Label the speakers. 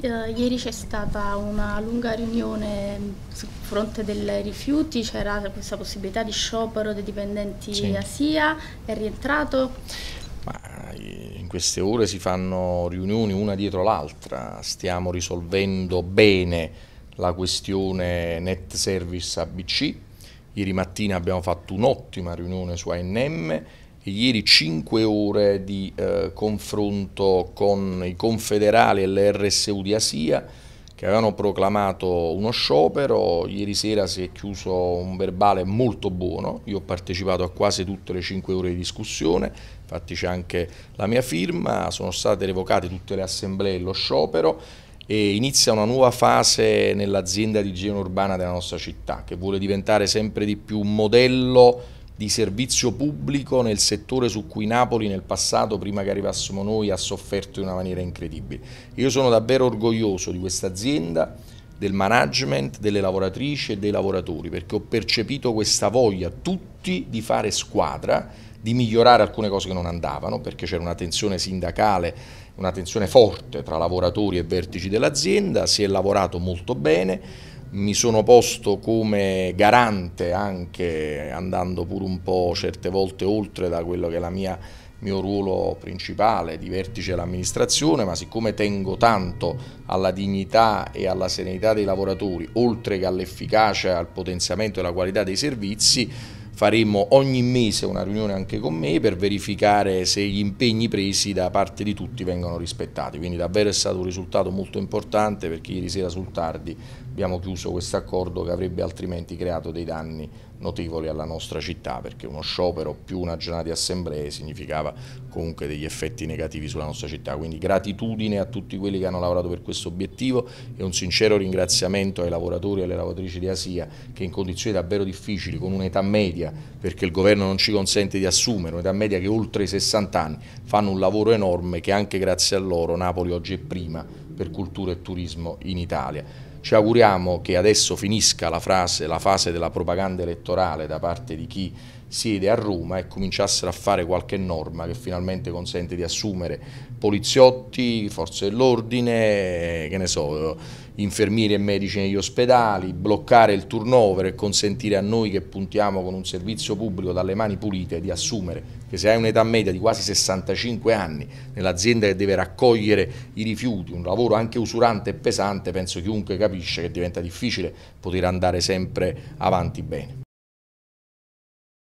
Speaker 1: Eh, ieri c'è stata una lunga riunione sul fronte dei rifiuti, c'era questa possibilità di sciopero dei dipendenti sì. ASIA, è rientrato? Ma eh, in queste ore si fanno riunioni una dietro l'altra, stiamo risolvendo bene la questione net service ABC, ieri mattina abbiamo fatto un'ottima riunione su ANM, ieri 5 ore di eh, confronto con i confederali e l'RSU di Asia che avevano proclamato uno sciopero, ieri sera si è chiuso un verbale molto buono, io ho partecipato a quasi tutte le 5 ore di discussione, infatti c'è anche la mia firma, sono state revocate tutte le assemblee e lo sciopero e inizia una nuova fase nell'azienda di igiene urbana della nostra città che vuole diventare sempre di più un modello di servizio pubblico nel settore su cui Napoli nel passato, prima che arrivassimo noi, ha sofferto in una maniera incredibile. Io sono davvero orgoglioso di questa azienda, del management, delle lavoratrici e dei lavoratori, perché ho percepito questa voglia tutti di fare squadra, di migliorare alcune cose che non andavano, perché c'era una tensione sindacale, una tensione forte tra lavoratori e vertici dell'azienda, si è lavorato molto bene mi sono posto come garante anche andando pure un po' certe volte oltre da quello che è il mio ruolo principale di vertice dell'amministrazione, ma siccome tengo tanto alla dignità e alla serenità dei lavoratori, oltre che all'efficacia e al potenziamento della qualità dei servizi, faremo ogni mese una riunione anche con me per verificare se gli impegni presi da parte di tutti vengono rispettati, quindi davvero è stato un risultato molto importante perché ieri sera sul tardi abbiamo chiuso questo accordo che avrebbe altrimenti creato dei danni notevoli alla nostra città perché uno sciopero più una giornata di assemblee significava comunque degli effetti negativi sulla nostra città, quindi gratitudine a tutti quelli che hanno lavorato per questo obiettivo e un sincero ringraziamento ai lavoratori e alle lavoratrici di Asia che in condizioni davvero difficili, con un'età media, perché il governo non ci consente di assumere, un'età media che oltre i 60 anni fanno un lavoro enorme che anche grazie a loro Napoli oggi è prima per cultura e turismo in Italia. Ci auguriamo che adesso finisca la, frase, la fase della propaganda elettorale da parte di chi siede a Roma e cominciassero a fare qualche norma che finalmente consente di assumere poliziotti, forze dell'ordine, che ne so, infermieri e medici negli ospedali, bloccare il turnover e consentire a noi che puntiamo con un servizio pubblico dalle mani pulite di assumere, che se hai un'età media di quasi 65 anni nell'azienda che deve raccogliere i rifiuti, un lavoro anche usurante e pesante, penso chiunque capisca capisce che diventa difficile poter andare sempre avanti bene.